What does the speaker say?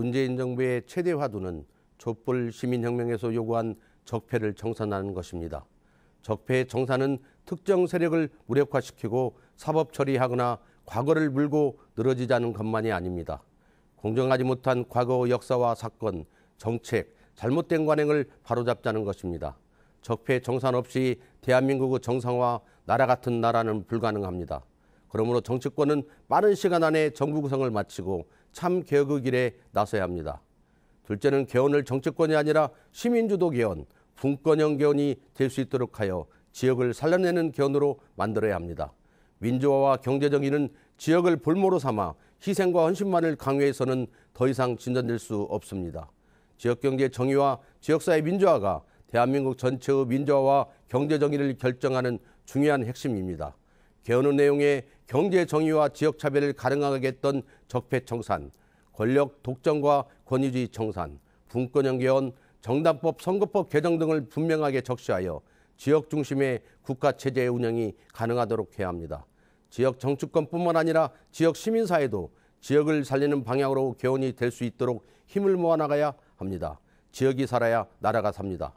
문재인 정부의 최대 화두는 촛불 시민혁명에서 요구한 적폐를 정산하는 것입니다. 적폐 정산은 특정 세력을 무력화시키고 사법 처리하거나 과거를 물고 늘어지자는 것만이 아닙니다. 공정하지 못한 과거 역사와 사건, 정책, 잘못된 관행을 바로잡자는 것입니다. 적폐 정산 없이 대한민국의 정상화, 나라 같은 나라는 불가능합니다. 그러므로 정치권은 빠른 시간 안에 정부 구성을 마치고 참 개혁의 길에 나서야 합니다. 둘째는 개헌을 정치권이 아니라 시민주도 개헌, 분권형 개헌이 될 수 있도록 하여 지역을 살려내는 개헌으로 만들어야 합니다. 민주화와 경제정의는 지역을 볼모로 삼아 희생과 헌신만을 강요해서는 더 이상 진전될 수 없습니다. 지역경제 정의와 지역사회 민주화가 대한민국 전체의 민주화와 경제정의를 결정하는 중요한 핵심입니다. 개헌의 내용에 경제 정의와 지역 차별을 가능하게 했던 적폐 청산, 권력 독점과 권위주의 청산, 분권형 개헌, 정당법, 선거법 개정 등을 분명하게 적시하여 지역 중심의 국가 체제의 운영이 가능하도록 해야 합니다. 지역 정치권뿐만 아니라 지역 시민사회도 지역을 살리는 방향으로 개헌이 될 수 있도록 힘을 모아 나가야 합니다. 지역이 살아야 나라가 삽니다.